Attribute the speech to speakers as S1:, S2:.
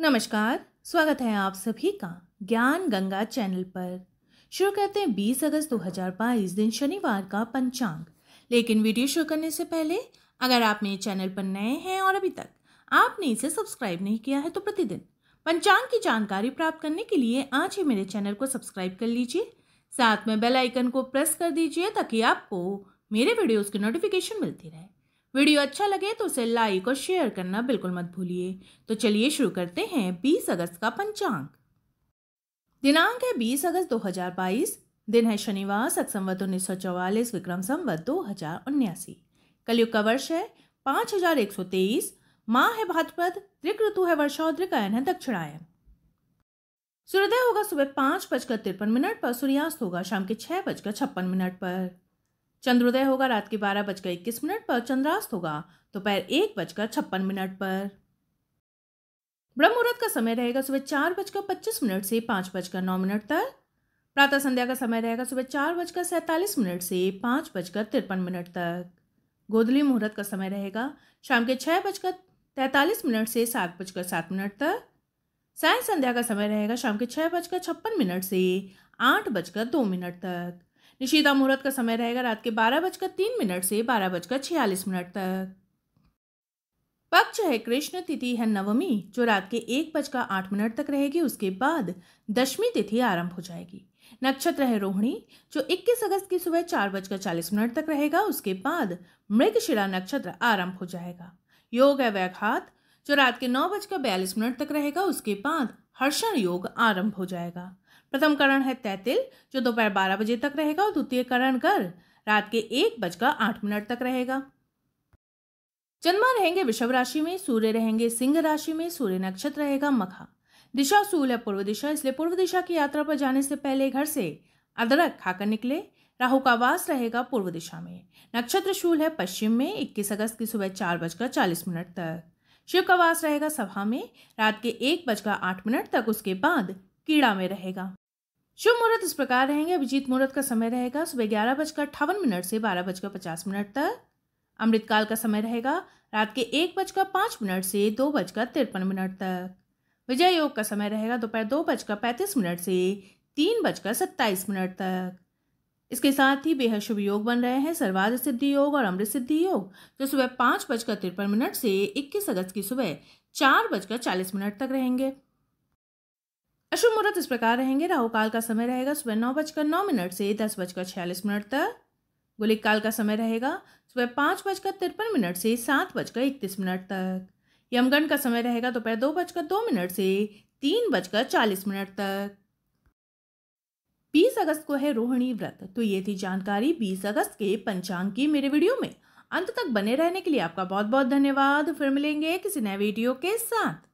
S1: नमस्कार स्वागत है आप सभी का ज्ञान गंगा चैनल पर शुरू करते हैं 20 अगस्त 2022 दिन शनिवार का पंचांग लेकिन वीडियो शुरू करने से पहले अगर आप मेरे चैनल पर नए हैं और अभी तक आपने इसे सब्सक्राइब नहीं किया है तो प्रतिदिन पंचांग की जानकारी प्राप्त करने के लिए आज ही मेरे चैनल को सब्सक्राइब कर लीजिए साथ में बेल आइकन को प्रेस कर दीजिए ताकि आपको मेरे वीडियोज़ की नोटिफिकेशन मिलती रहे वीडियो अच्छा लगे तो उसे लाइक और शेयर करना बिल्कुल मत भूलिए तो चलिए शुरू करते हैं 20 अगस्त का पंचांग दिनांक है 20 अगस्त 2022 दिन है शनिवार संवत उन्नीस सौ चौवालीस विक्रम संवत दो हजार उन्यासी कलयुग का वर्ष है पाँच हजार एक सौ तेईस माँ है भाद्रपद त्रिक ऋतु है वर्षा और त्रिकायन है दक्षिणायन सूर्योदय होगा सुबह पाँच बजकर तिरपन मिनट पर सूर्यास्त होगा शाम के छह बजकर छप्पन मिनट पर चंद्रोदय होगा रात के बारह बजकर इक्कीस मिनट पर चंद्रास्त होगा दोपहर तो एक बजकर छप्पन मिनट पर ब्रह्म मुहूर्त का समय रहेगा सुबह चार बजकर पच्चीस मिनट से पाँच बजकर नौ मिनट तक प्रातः संध्या का समय रहेगा सुबह चार बजकर सैंतालीस मिनट से पाँच बजकर तिरपन मिनट तक गोधली मुहूर्त का समय रहेगा शाम के छः बजकर तैंतालीस मिनट से सात बजकर सात मिनट तक साय संध्या का समय रहेगा शाम के छः बजकर छप्पन मिनट से आठ बजकर दो मिनट तक निशीदा मुहूर्त का समय रहेगा रात के बारह बजकर तीन मिनट से बारह बजकर छियालीस मिनट तक पक्ष है कृष्ण तिथि है नवमी जो रात के एक बजकर आठ मिनट तक रहेगी उसके बाद दशमी तिथि आरंभ हो जाएगी नक्षत्र है रोहिणी जो 21 अगस्त की सुबह चार बजकर चालीस मिनट तक रहेगा उसके बाद मृगशिला नक्षत्र आरंभ हो जाएगा योग है व्याघात जो रात के नौ बजकर बयालीस मिनट तक रहेगा उसके बाद हर्षण योग आरंभ हो जाएगा प्रथम करण है तैतिल जो दोपहर बारह बजे तक रहेगा और द्वितीय करण कर रात के एक बजकर आठ मिनट तक रहेगा चंद्रमा रहेंगे वृषभ राशि में सूर्य रहेंगे सिंह राशि में सूर्य नक्षत्र रहेगा मखा दिशा सूल है पूर्व दिशा इसलिए पूर्व दिशा की यात्रा पर जाने से पहले घर से अदरक खाकर निकले राहु का वास रहेगा पूर्व दिशा में नक्षत्र शूल है पश्चिम में इक्कीस अगस्त की सुबह चार बजकर चालीस मिनट तक शिव का वास रहेगा सभा में रात के एक बजकर आठ मिनट तक उसके बाद कीड़ा में रहेगा शुभ मुहूर्त इस प्रकार रहेंगे अभिजीत मुहूर्त का समय रहेगा सुबह ग्यारह बजकर अट्ठावन मिनट से बारह बजकर पचास मिनट तक अमृतकाल का समय रहेगा रात के एक बजकर पाँच मिनट से दो बजकर तिरपन मिनट तक विजय योग का समय रहेगा दोपहर दो बजकर पैंतीस मिनट से तीन बजकर सत्ताईस मिनट तक इसके साथ ही बेहद शुभ योग बन रहे हैं सर्वाध सिद्धि योग और अमृत सिद्धि योग जो सुबह पाँच बजकर तिरपन मिनट से इक्कीस अगस्त की सुबह चार बजकर चालीस मिनट तक रहेंगे अशुभ मुहूर्त इस प्रकार रहेंगे राहु काल का समय रहेगा सुबह नौ बजकर नौ मिनट से दस बजकर छियालीस मिनट तक गुलिक काल का समय रहेगा सुबह पाँच बजकर तिरपन मिनट से सात बजकर इकतीस मिनट तक यमगण का समय रहेगा दोपहर दो बजकर दो मिनट से तीन बजकर चालीस मिनट तक बीस अगस्त को है रोहिणी व्रत तो ये थी जानकारी बीस अगस्त के पंचांग की मेरे वीडियो में अंत तक बने रहने के लिए आपका बहुत बहुत धन्यवाद फिर मिलेंगे किसी नए वीडियो के साथ